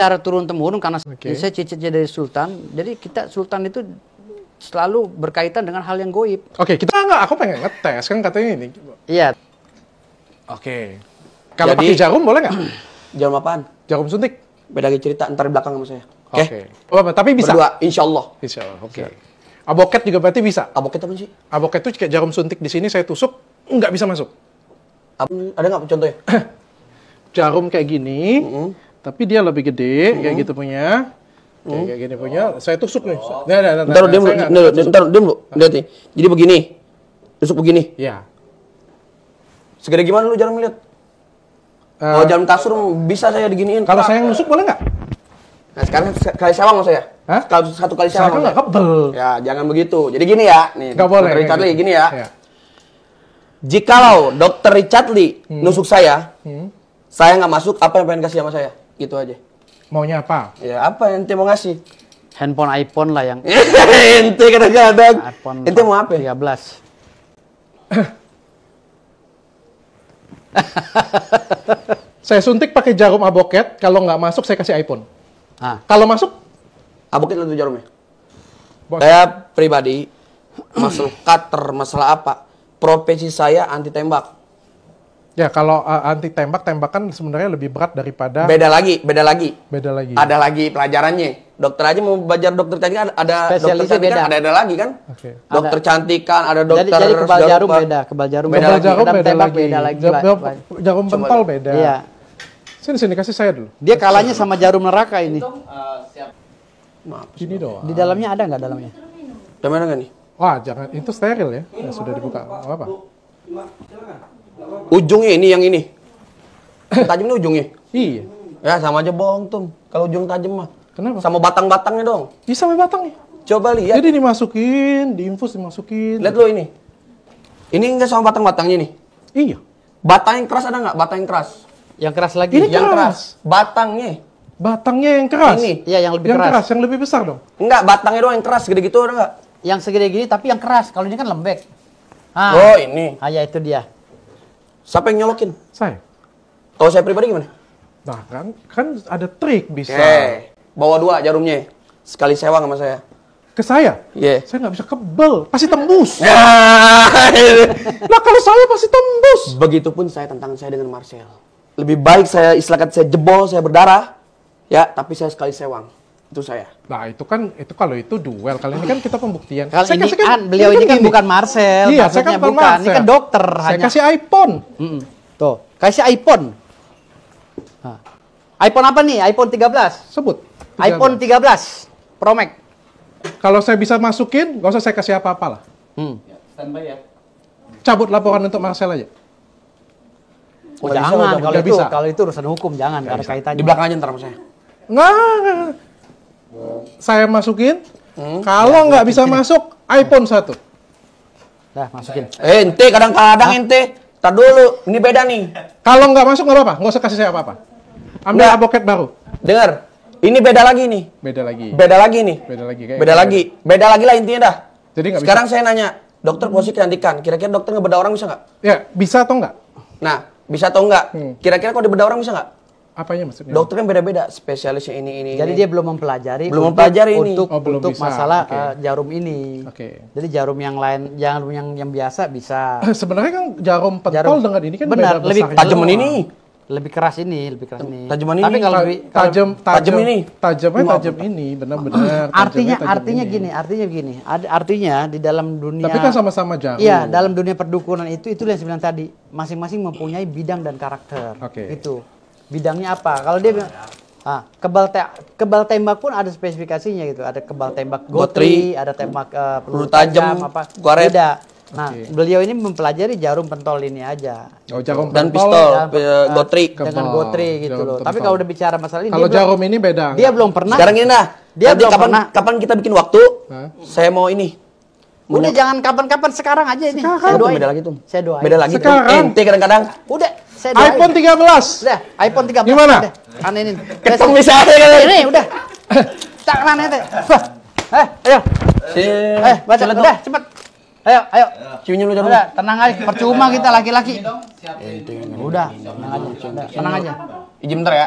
secara turun temurun karena okay. saya cicitnya dari sultan. Jadi kita sultan itu selalu berkaitan dengan hal yang goib. Oke, okay, kita enggak aku pengen ngetes kan katanya ini. Iya. Oke. Okay. Kalau pakai jarum boleh nggak? jarum apaan? Jarum suntik. Beda lagi cerita ntar di belakang sama saya. Oke. Okay. Okay. Oh, tapi bisa. Berdua, insya Allah. Insya Allah. Oke. Okay. Aboket juga berarti bisa. Aboket apa sih? Aboket tuh kayak jarum suntik di sini saya tusuk nggak bisa masuk. Ab ada nggak contohnya? jarum kayak gini. Mm -hmm tapi dia lebih gede hmm. kayak mm-hmm. gitu punya hmm. kayak, mm-hmm. gini punya saya tusuk nih oh. nah, nah, nah, nah ntar dia ntar dia ah. lihat nih jadi begini tusuk begini ya segede gimana lu jarang melihat? uh, eh, kalau jalan kasur bisa saya diginiin kalau saya nusuk boleh nggak Nah, sekarang kali sawang maksud saya. Hah? Kalau satu kali sawang. Saya nggak kebel. Ya, jangan begitu. Jadi gini ya, nih. Gak boleh. Richard gitu. Lee, gini ya. Iya. Jikalau dokter Richard Lee hmm. nusuk saya, hmm. saya nggak masuk, apa yang pengen kasih sama saya? Gitu aja. Maunya apa? Ya apa yang mau ngasih? Handphone iPhone lah yang. ente kadang-kadang. iPhone. Ente mau apa? 13. saya suntik pakai jarum aboket, kalau nggak masuk saya kasih iPhone. Ah. Kalau masuk? Aboket atau jarumnya? Bos. Saya pribadi, masuk cutter, masalah apa, profesi saya anti tembak. Ya kalau uh, anti tembak tembakan sebenarnya lebih berat daripada beda lagi beda lagi beda lagi ada lagi pelajarannya dokter aja mau belajar dokter cantik ada Spesialis kan beda, kan ada ada lagi kan okay. dokter ada. cantikan ada dokter jadi, jadi kebal jarum beda kebal jarum beda, lagi. jarum beda, beda, lagi. beda lagi jarum, jarum, jarum pentol beda iya. sini sini kasih saya dulu dia kalahnya sama jarum neraka ini Untung, uh, eh, siap. Maaf, ini doang di dalamnya ada nggak dalamnya dalamnya nggak nih wah jangan itu steril ya, ya sudah dibuka apa, apa. Ujungnya ini yang ini. Tajamnya ujungnya. Iya. Ya sama aja bohong tuh. Kalau ujung tajam mah. Kenapa? Sama batang-batangnya dong. Bisa sama batangnya. Coba lihat. Jadi dimasukin, diinfus dimasukin. Lihat lo ini. Ini enggak sama batang-batangnya nih. Iya. Batang yang keras ada nggak? Batang yang keras. Yang keras lagi. Ini yang keras. keras. Batangnya. Batangnya yang keras. Ini. Iya yang lebih yang keras. keras. Yang lebih besar dong. Enggak, batangnya doang yang keras gede gitu ada nggak? Yang segede gini tapi yang keras. Kalau ini kan lembek. Ah. Oh ini. Ah ya, itu dia. Siapa yang nyolokin? Saya. Kalau saya pribadi gimana? Nah kan, kan ada trik bisa. Okay. Bawa dua jarumnya. Sekali sewang sama saya. Ke saya? Iya. Yeah. Saya nggak bisa kebel. Pasti tembus. nah kalau saya pasti tembus. Begitupun saya tentang saya dengan Marcel. Lebih baik saya istilahkan saya jebol, saya berdarah. Ya, tapi saya sekali sewang itu saya. Nah itu kan itu kalau itu duel kali ini kan kita pembuktian. Kalau saya, ini kasih kan, beliau kan ini kan, ini. bukan Marcel, iya, saya kan bukan, Marcel. ini kan dokter. Saya hanya. kasih iPhone. Mm -mm. Tuh, kasih iPhone. Nah. iPhone apa nih? iPhone 13. Sebut. 13. iPhone 13 Pro Max. Kalau saya bisa masukin, nggak usah saya kasih apa-apa lah. Hmm. Ya, standby ya. Cabut laporan untuk Marcel aja. Oh, oh jangan, kalau itu, kalau itu urusan hukum jangan, gak ada kaitannya. Di belakang aja ntar saya. nggak saya masukin. Hmm. Kalau ya, nggak bisa masuk, iPhone satu. Dah masukin. Eh, eh, ente kadang-kadang ente. Tadi dulu, ini beda nih. Kalau nggak masuk nggak apa-apa, nggak usah kasih saya apa-apa. Ambil nggak. aboket baru. Dengar, ini beda lagi nih. Beda lagi. Beda lagi nih. Beda lagi. Kayak beda gitu. lagi. Kayak. Beda lagi lah intinya dah. Jadi nggak Sekarang bisa. saya nanya, dokter posisi kecantikan, kira-kira dokter ngebeda orang bisa nggak? Ya, bisa atau nggak? Nah, bisa atau nggak? Hmm. Kira-kira kalau dibedah orang bisa nggak? Apanya maksudnya? Dokter kan beda-beda spesialisnya ini ini. Jadi ini. dia belum mempelajari. Belum mempelajari ini untuk oh, untuk masalah okay. uh, eh, jarum ini. Oke. Okay. Jadi jarum yang lain, jarum yang yang biasa bisa. Eh, sebenarnya kan jarum pentol jarum. dengan ini kan benar beda lebih tajam ini. Lebih keras ini, lebih keras ini. Tajam ini. Tapi kalau lebih tajam tajam ini. Tajamnya tajam ini benar-benar. Artinya artinya ini. gini, artinya gini. artinya di dalam dunia Tapi kan sama-sama jarum. Iya, dalam dunia perdukunan itu itu yang sebenarnya tadi masing-masing mempunyai bidang dan karakter. Oke. Okay. Itu bidangnya apa kalau dia bilang ah, kebal te kebal tembak pun ada spesifikasinya gitu ada kebal tembak gotri, ada tembak uh, peluru tajam, tajam apa goret. beda Nah, okay. beliau ini mempelajari jarum pentol ini aja. Oh, jarum dan pentol, pistol, dan, uh, eh, gotri. Dengan gotri gitu loh. Tapi kalau udah bicara masalah ini Kalau jarum ini beda. Dia enggak? belum pernah. Sekarang ini nah, dia belum kapan pernah. kapan kita bikin waktu? Hah? Saya mau ini. Udah jangan kapan-kapan sekarang aja ini. Saya doain. Beda lagi tuh. Saya doain. Beda lagi sekarang. Tuh. Ente kadang-kadang. Udah saya iPhone 13. Udah, iPhone 13. Gimana? Aneh ini. Ketong bisa Ini udah. Tak mana teh. Eh, ayo. Eh, baca udah, cepet. Ayo, ayo. Ciumnya lu jangan. Tenang aja, percuma kita laki-laki. Eh, udah, tenang aja. Tenang aja. Ijin bentar ya.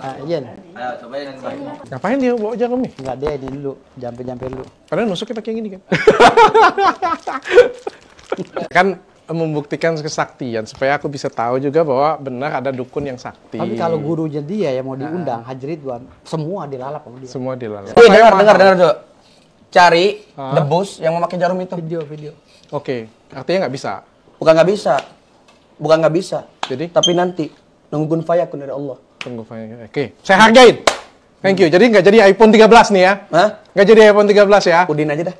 Ah, iya. Ayo Coba yang baik. Ngapain dia bawa jarum nih? Enggak dia Di dulu, jampe-jampe dulu. Padahal nusuknya pakai yang ini kan. kan membuktikan kesaktian supaya aku bisa tahu juga bahwa benar ada dukun yang sakti. Tapi kalau gurunya dia yang mau ah. diundang nah. Haji Ridwan, semua dilalap sama dia. Semua dilalap. Eh, dengar, dengar, dengar, dengar, Cari debus ah. yang memakai jarum itu. Video, video. Oke, artinya nggak bisa. Bukan nggak bisa. Bukan nggak bisa. Jadi? Tapi nanti nunggun fayakun dari Allah. Tunggu fayakun. Oke, saya hargain. Thank you. Jadi nggak jadi iPhone 13 nih ya? Hah? Nggak jadi iPhone 13 ya? Udin aja dah.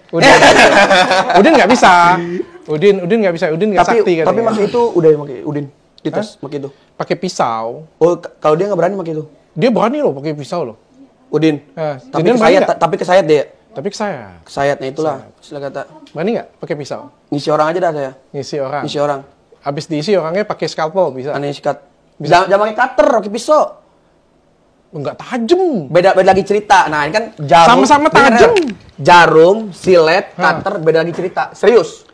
Udin nggak bisa. Udin, Udin nggak bisa, Udin nggak sakti kan? Tapi Mas itu udah pakai Udin, dites pakai itu. Pakai pisau. Oh, kalau dia nggak berani pakai itu. Dia berani loh pakai pisau loh. Udin. Eh, tapi ke kesayat, ta tapi kesayat dia. Tapi kesayat. Sayatnya itulah, silakan. kata. Berani nggak pakai pisau? Ngisi orang aja dah saya. Ngisi orang. Ngisi orang. Habis diisi orangnya pakai scalpel bisa. Aneh sikat. Bisa. Jangan, jangan pakai cutter, pakai pisau. Enggak tajam. Beda beda lagi cerita. Nah, ini kan jarum. Sama-sama tajam. Jarum, silet, cutter, beda lagi cerita. Serius.